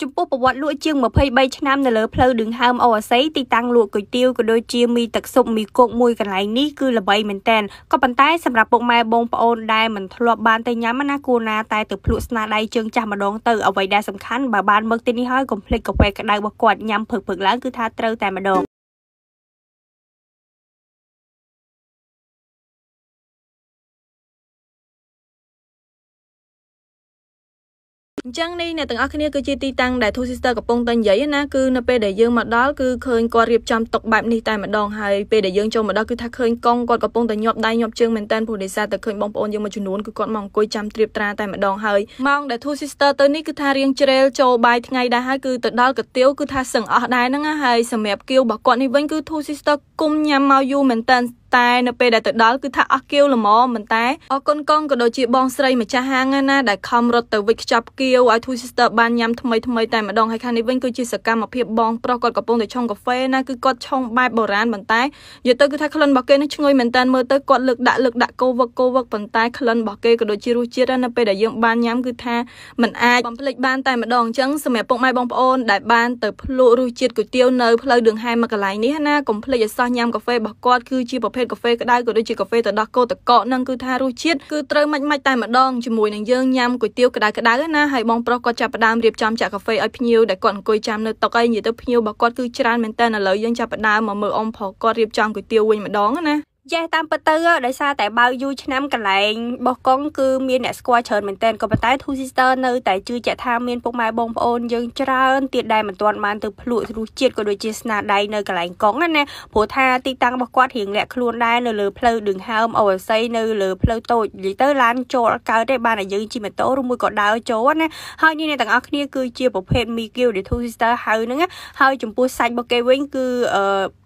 ចំពោះប្រវត្តិលក់ជាង23ឆ្នាំនៅលើផ្លូវឌឹងហើមអូអាសីទីតាំងលក់គុយទាវក៏ដូចជាមីទឹកស៊ុបមីគោកមួយកន្លែងនេះគឺល្បីមែនទែនក៏ប៉ុន្តែ សម្រាប់ពុកម៉ែបងប្អូនដែលមិនធ្លាប់បានទៅញ៉ាំណាគួរណាតែទៅភ្លក់ស្នាដៃជើងចាស់ម្ដងទៅអ្វីដែលសំខាន់បើបានមកទីនេះហើយកុំភ្លេចកាហ្វេក្ដៅរបស់គាត់ញ៉ាំភឹកៗឡើងគឺថាត្រូវតែម្ដងអញ្ចឹងនេះអ្នកទាំងអស់គ្នាគឺជាទីតាំងដែល Two Sister កំពុងតែនិយាយណាគឺនៅពេលដែលយើងមកដល់គឺឃើញគាត់រៀបចំតុកបែបនេះតែម្ដងហើយពេលដែលយើងចូលមកដល់គឺថាឃើញកងគាត់កំពុងតែញាប់ដៃញាប់ជើងមែនតើព្រោះដោយសារតែឃើញបងប្អូនយើងមួយចំនួនគឺគាត់មកអង្គុយចាំត្រៀបត្រាតែម្ដងហើយម៉ោងដែល Two Sister ទៅនេះគឺថារៀងជ្រេលចូលបាយថ្ងៃដែរហើយគឺទៅដល់កាទៀវគឺថាសឹងអស់ដែរហ្នឹងហើយសម្រាប់គៀវរបស់គាត់នេះវិញគឺ Two Sister គុំញ៉ាំមកយូរមែនតើតែនៅពេលដែលទៅដល់គឺថាអស់គៀវល្មមមិនតែអរគុណកងក៏ដូចជាបងស្រីម្ចាស់ហាងណាដែលខំរត់ទៅវិចខ្ចប់គៀវឲ្យ Two Sister បានញ៉ាំថ្មីថ្មីតែម្ដងហើយខាងនេះវិញគឺជាសកម្មភាពបងប្រុសគាត់កំពុងតែឆុងកាហ្វេណាគឺគាត់ឆុងបែបបុរាណប៉ុន្តែនិយាយទៅគឺថាក្លិនរបស់គេនឹងឈ្ងុយមែនតើមើលទៅគាត់លើកដាក់លើកដាក់កោវឹកកោវឹកប៉ុន្តែក្លិនរបស់គេក៏ដូចជារសជាតិណានៅពេលដែលយើងបានញ៉ាំគឺថាมันអាចបំភ្លេចបានតែម្ដងអញ្ចឹងសម្រាប់ពុកម៉ែបងប្អូនដែលបានទៅភ្លក់រសជាតិគុយទាវនៅផ្លូវ đường ហែមកកន្លែងនេះណាកុំភ្លេចឲ្យសោះញ៉ាំកាហ្វេរបស់គាត់គឺជាប្រភេទភេទកាហ្វេក្តៅក៏ដូចជាកាហ្វេទឹកដោះគោទឹកកកនឹងគឺថារសជាតិគឺត្រូវម៉ាច់ម៉ាច់តែម្ដងជាមួយនឹងយើងញ៉ាំគុយទាវក្តៅក្តៅណាហើយបងប្រុសគាត់ចាប់ផ្ដើមរៀបចំចាក់កាហ្វេឲ្យភ្ញៀវដែលគាត់អង្គុយចាំនៅតុហើយនិយាយទៅភ្ញៀវរបស់គាត់គឺច្រើនមែនតើឥឡូវយើងចាប់ផ្ដើមមកមើលអ៊ំប្រុសគាត់រៀបចំគុយទាវវិញម្ដងណាយ៉េតាមពិតទៅដោយសារតែបើកយូរឆ្នាំកន្លែងបោះកុងគឺមានអ្នកស្គាល់ច្រើនមែនទែនក៏ប៉ុន្តែ Two Sister នៅតែជឿជាក់ថាមានពុកម៉ែបងប្អូនយើងច្រើនទៀតដែលមិនទាន់បានទៅភ្លក់រសជាតិក៏ដូចជាស្នាដៃនៅកន្លែងកុងណាព្រោះថាទីតាំងរបស់គាត់រៀងលាក់ខ្លួនដែរនៅលើផ្លូវ đường ហើមអូស័យនៅលើផ្លូវតូចនិយាយទៅឡានចូលកើតទេបានតែយើងជិះម៉ូតូឬមួយក៏ដើរចូលណាហើយនេះអ្នកទាំងអស់គ្នាគឺជាប្រភេទ Meal ដែល Two Sister ហៅហ្នឹងហើយចំពោះសាច់របស់គេវិញគឺ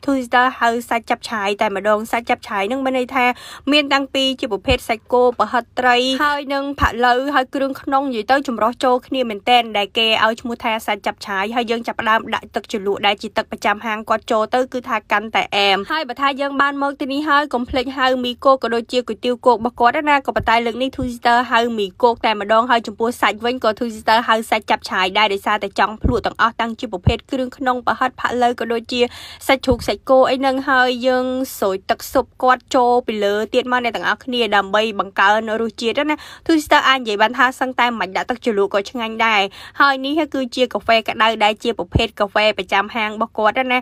Two Sister ហៅសាច់ចាប់ឆាយតែម្ដងសាច់ចាប់ច្រើនហ្នឹងមានន័យថាមានតាំងពីជាប្រភេទសាច់គោប្រហិតត្រីហើយនឹងផាក់ឡូវហើយគ្រឿងក្នុងនិយាយទៅចម្រោះចូលគ្នាមែនតែនដែលគេឲ្យឈ្មោះថាសាច់ចាប់ឆាយហើយយើងចាប់ផ្ដើមដាក់ទឹកជ្រលក់ដែលជាទឹកប្រចាំហាងគាត់ចូលទៅគឺថាកាន់តែអែមហើយបើថាយើងបានមកទីនេះហើយកុំភ្លេចហៅមីគោក៏ដូចជាគុយទាវគោករបស់គាត់ណាក៏ប៉ុន្តែលើកនេះ Twitter ហៅមីគោកតែម្ដងហើយចំពោះសាច់វិញក៏ Twitter ហៅសាច់ចាប់ឆាយដែរដោយសារតែចង់ភ្លក់ទាំងអស់តាំងជាប្រភេទគ្រឿងក្នុងប្រហិតផាក់ឡូវក៏ដូចជាសាច់ជ្រូកសាច់គោអីហ្នឹងហើយយើងស្រោចទឹកស៊ុបគាត់ចូលពីលើទៀតមកអ្នកទាំងអស់គ្នាដើម្បីបង្កើនរសជាតិណាទូស្ទើអាចនិយាយបានថាសឹងតែមិនដាក់ទឹកជ្រលក់ក៏ឆ្ងាញ់ដែរហើយនេះគឺជាកាហ្វេក្តៅដែលជាប្រភេទកាហ្វេប្រចាំហាងរបស់គាត់ណា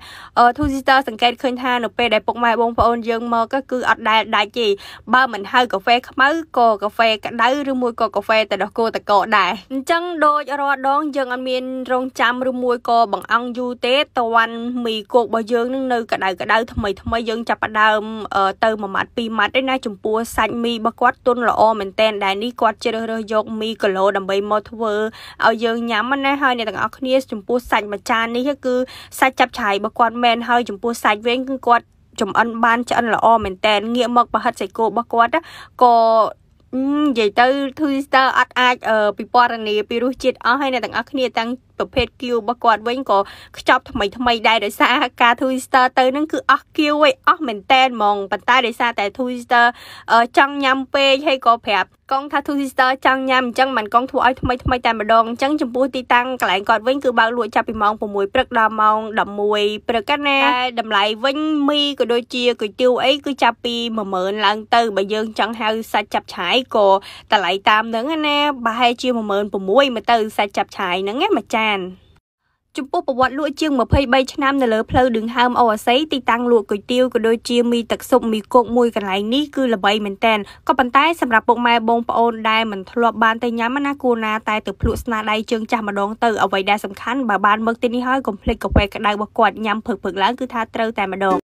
ទូស្ទើសង្កេតឃើញថានៅពេលដែលពុកម៉ែបងប្អូនយើងមកគឺអត់ដែលដាច់ទេបើមិនហៅកាហ្វេខ្មៅក៏កាហ្វេក្តៅឬមួយក៏កាហ្វេតែដោះគោតកោដែរអញ្ចឹងដូចរាល់ដងយើងអត់មាន រងចាំឬមួយក៏បង្អង់យូរទេតវ៉ាន់មីគោករបស់យើងនឹងនៅក្តៅក្តៅថ្មីថ្មីយើងចាប់ផ្ដើមអឺទៅមួយម៉ាត់ពីរម៉ាត់ទេណាចំពោះសាច់មីរបស់គាត់ទន់ល្អមែនតែនដែលនេះគាត់ជ្រើសរើសយកមីគីឡូដើម្បីមកធ្វើឲ្យយើងញ៉ាំណាហើយអ្នកទាំងអស់គ្នាចំពោះសាច់មួយចាននេះគឺសាច់ចាប់ឆាយរបស់គាត់មែនហើយចំពោះសាច់វិញគឺគាត់ចំអិនបានឆ្អិនល្អមែនតែនងាកមកប្រហិតសាច់គោរបស់គាត់ក៏និយាយទៅ Twister អត់អាចពិពណ៌នាពីរសជាតិអស់ហើយអ្នកទាំងអស់គ្នាទាំងប្រភេទគៀវរបស់គាត់វិញក៏ខ្ចប់ថ្មីថ្មីដែរដោយសារការ Twister ទៅនឹងគឺអស់គៀវឯអស់មែនតែនហ្មងប៉ុន្តែដោយសារតែ Twister ចង់ញ៉ាំពេកហើយក៏ប្រាប់កងថា Twister ចង់ញ៉ាំអញ្ចឹងមិនកងធ្វើឲ្យថ្មីថ្មីតែម្ដងអញ្ចឹងចំពោះទីតាំងកន្លែងគាត់វិញគឺបើកលក់ចាប់ពីម៉ោង6ព្រឹកដល់ម៉ោង11ព្រឹកណាតម្លៃវិញមីក៏ដូចជាគុយទាវអីគឺចាប់ពី10000ឡើងទៅបើយើងចង់ហៅសាច់ចាប់ឆាយក៏តម្លៃតាមនឹងណាប្រហែលជា16000មកទៅសាច់ចាប់ឆាយហ្នឹងណាមួយចាបានចំពោះប្រវត្តិលក់ជាង23ឆ្នាំនៅ លើផ្លូវឌឹងហើមអូអាសីទីតាំងលក់គុយទាវក៏ដូចជាមីទឹកស៊ុបមីគោកមួយកន្លែងនេះគឺល្បីមែនទែនក៏ប៉ុន្តែសម្រាប់ពុកម៉ែបងប្អូនដែលមិនធ្លាប់បានទៅញ៉ាំណាគួរណាតែទៅភ្លក់ស្នាដៃជើងចាស់ម្ដងទៅអ្វីដែលសំខាន់បើបានមកទីនេះហើយកុំភ្លេចកាហ្វេក្ដៅរបស់គាត់ញ៉ាំព្រឹកព្រឹកឡើងគឺថាត្រូវតែម្ដង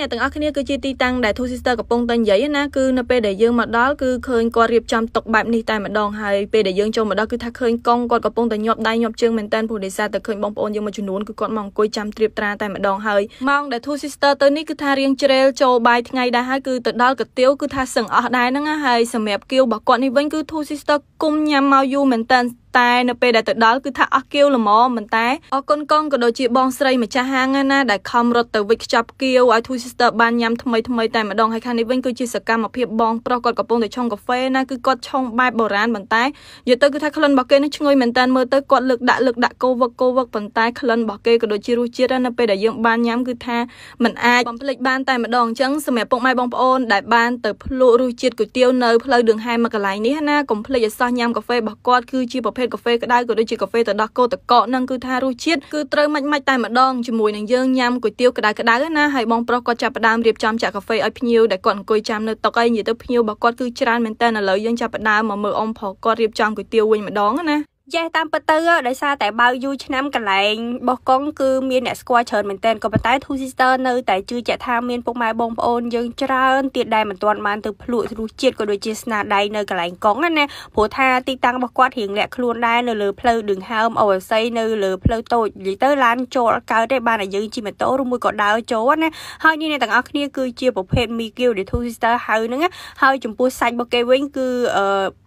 អ្នកទាំងអស់គ្នាគឺជាទីតាំងដែល Two Sister កំពុងតែនិយាយណាគឺនៅពេលដែលយើងមកដល់គឺឃើញគាត់រៀបចំតុបែបនេះតែម្ដងហើយពេលដែលយើងចូលមកដល់គឺថាឃើញកង់គាត់កំពុងតែញាប់ដៃញាប់ជើងមែនតើព្រោះដោយសារតែឃើញបងប្អូនយើងមួយចំនួនគឺគាត់មកអង្គុយចាំត្រៀបត្រាតែម្ដងហើយម៉ោងដែល Two Sister ទៅនេះគឺថារៀងជ្រេលចូលបាយថ្ងៃដែរហើយគឺទៅដល់កាទៀវគឺថាសឹងអស់ដែរហ្នឹងហើយសម្រាប់គៀវរបស់គាត់នេះវិញគឺ Two Sister គុំញ៉ាំមកយូរមែនតើតែនៅពេលដែលទៅដល់គឺថាអស់គៀវល្មមមិនតែអរគុណកងក៏ដូចជាបងស្រីម្ចាស់ហាងណាដែលខំរត់ទៅវិចខ្ចប់គៀវឲ្យ Two Sister បានញ៉ាំថ្មីថ្មីតែម្ដងហើយខាងនេះវិញគឺជាសកម្មភាពបងប្រុសគាត់កំពុងតែឆុងកាហ្វេណាគឺគាត់ឆុងបែបបុរាណប៉ុន្តែនិយាយទៅគឺថាក្លិនរបស់គេនឹងឈ្ងុយមែនតើមើលទៅគាត់លើកដាក់លើកដាក់កោវឹកកោវឹកប៉ុន្តែក្លិនរបស់គេក៏ដូចជារសជាតិណានៅពេលដែលយើងបានញ៉ាំគឺថាมันអាចបំភ្លេចបានតែម្ដងអញ្ចឹងសម្រាប់ពុកម៉ែបងប្អូនដែលបានទៅភ្លក់រសជាតិគុយទាវនៅផ្លូវ đường ហែមកកន្លែងនេះណាកុំភ្លេចឲ្យសោះញ៉ាំកាហ្វេរបស់គាត់គឺជាប្រភេទភេទកាហ្វេក្តៅក៏ដូចជាកាហ្វេទឹកដោះគោទឹកកកហ្នឹងគឺថារសជាតិគឺត្រូវម៉ាច់ម៉ាច់តែម្ដងជាមួយនឹងយើងញ៉ាំគុយទាវក្តៅក្តៅណាហើយបងប្រុសគាត់ចាប់ផ្ដើមរៀបចំចាក់កាហ្វេឲ្យភ្ញៀវដែលគាត់អង្គុយចាំនៅតុឯងនិយាយទៅភ្ញៀវរបស់គាត់គឺច្រើនមែនតើឥឡូវយើងចាប់ផ្ដើមមកមើលអ៊ំប្រុសគាត់រៀបចំគុយទាវវិញម្ដងណាយ៉េតាមពិតទៅដោយសារតែបើកយូរឆ្នាំកន្លែងបោះកង់គឺមានអ្នកស្គាល់ច្រើនមែនទែនក៏ប៉ុន្តែ Two Sister នៅតែជឿជាក់ថាមានពុកម៉ែបងប្អូនយើងច្រើនទៀតដែលមិនទាន់បានទៅភ្លក់រសជាតិក៏ដូចជាស្នាដៃនៅកន្លែងកង់ណាព្រោះថាទីតាំងរបស់គាត់រៀងលាក់ខ្លួនដែរនៅលើផ្លូវឌឹងហើមអូវស័យនៅលើផ្លូវតូចនិយាយទៅឡានចូលកើតទេបានតែយើងជិះម៉ូតូឬមួយក៏ដើរចូលណាហើយនេះអ្នកទាំងអស់គ្នាគឺជាប្រភេទ Miguel ដែល Two Sister ហៅហ្នឹងហើយចំពោះសាច់របស់គេវិញគឺ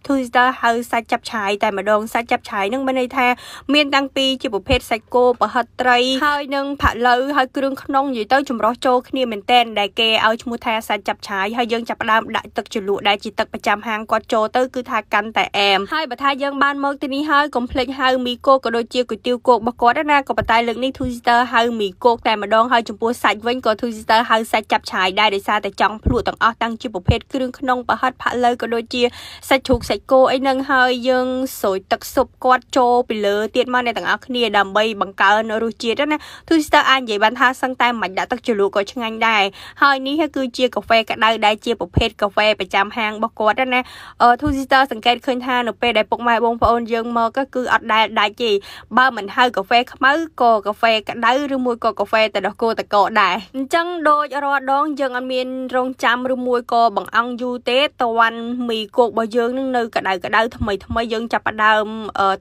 Two Sister ហៅសាច់ចាប់ឆាយតែម្ដងសាច់ចាប់ឆាយឆៃនឹងមានន័យថាមានតាំងពីជាប្រភេទសាច់គោប្រហិតត្រីហើយនឹងផាក់ឡូវហើយគ្រឿងក្នុងនិយាយទៅចម្រោះចូលគ្នាមែនតែនដែលគេឲ្យឈ្មោះថាសាច់ចាប់ឆាយហើយយើងចាប់ផ្ដើមដាក់ទឹកជ្រលក់ដែលជាទឹកប្រចាំហាងគាត់ចូលទៅគឺថាកាន់តែអែមហើយបើថាយើងបានមកទីនេះហើយកុំភ្លេចហៅមីគោក៏ដូចជាគុយទាវគោករបស់គាត់ណាក៏ប៉ុន្តែលើកនេះ Twister ហៅមីគោកតែម្ដងហើយចំពោះសាច់វិញក៏ Twister ហៅសាច់ចាប់ឆាយដែរដោយសារតែចង់ភ្លក់ទាំងអស់តាំងជាប្រភេទគ្រឿងក្នុងប្រហិតផាក់ឡូវក៏ដូចជាសាច់ជ្រូកសាច់គោអីហ្នឹងហើយយើងស្រោចទឹកស៊ុបគាត់ចូលពីលើទៀតមកអ្នកទាំងអស់គ្នាដើម្បីបង្កើនរសជាតិណាទូស្ទើអាចនិយាយបានថាសឹងតែមិនដាក់ទឹកជ្រលក់ក៏ឆ្ងាញ់ដែរហើយនេះគឺជាកាហ្វេក្តៅដែលជាប្រភេទកាហ្វេប្រចាំហាងរបស់គាត់ណាទូស្ទើសង្កេតឃើញថានៅពេលដែលពុកម៉ែបងប្អូនយើងមកគឺអត់ដែលដាច់ទេបើមិនហៅកាហ្វេខ្មៅក៏កាហ្វេក្តៅឬមួយក៏កាហ្វេតែដោះគោតកោដែរអញ្ចឹងដូចរាល់ដងយើងអត់មាន រងចាំឬមួយក៏បង្អង់យូរទេតវ៉ាន់មីគោករបស់យើងនឹងនៅក្តៅក្តៅថ្មីថ្មីយើងចាប់ផ្ដើម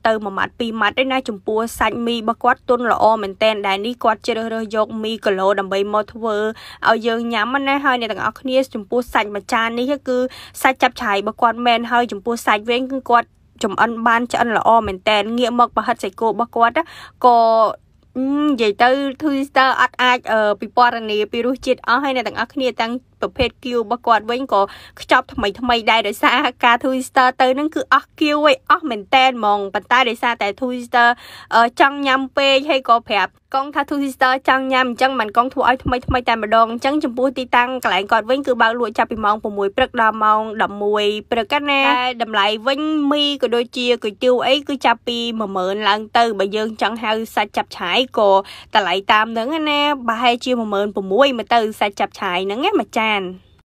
ទៅមួយម៉ាត់ពីរម៉ាត់ទេណាចំពោះសាច់មីរបស់គាត់ទុនល្អមែនតែនដែលនេះគាត់ជ្រើសរើសយកមីគីឡូដើម្បីមកធ្វើឲ្យយើងញ៉ាំណាហើយអ្នកទាំងអស់គ្នាចំពោះសាច់មួយចាននេះគឺសាច់ចាប់ឆាយរបស់គាត់មែនហើយចំពោះសាច់វិញគឺគាត់ចំអិនបានឆ្អិនល្អមែនតែនងាកមកប្រហិតសាច់គោរបស់គាត់ក៏និយាយទៅ Twitter អត់អាចពិពណ៌នាពីរសជាតិអស់ហើយអ្នកទាំងអស់គ្នាទាំងប្រភេទ Q របស់គាត់វិញក៏ខ្ចប់ថ្មីថ្មីដែរដោយសារការ Twister ទៅនឹងគឺអស់ Q ឯងអស់មែនតែនហ្មងប៉ុន្តែដោយសារតែ Twister ចង់ញ៉ាំពេកហើយក៏ប្រាប់កងថា Two Sister ចង់ញ៉ាំអញ្ចឹងមិនកងធ្វើឲ្យថ្មីថ្មីតែម្ដងអញ្ចឹងចំពោះទីតាំងកន្លែងគាត់វិញគឺបើកលក់ចាប់ពីម៉ោង6ព្រឹកដល់ម៉ោង11ព្រឹកកណាតែតម្លៃវិញមីក៏ដូចជាគុយទាវអីគឺចាប់ពី10000ឡើងទៅបើយើងចង់ហៅសាច់ចាប់ឆាយក៏តម្លៃតាមនឹងណាប្រហែលជា16000មកទៅសាច់ចាប់ឆាយហ្នឹងណាមួយចាន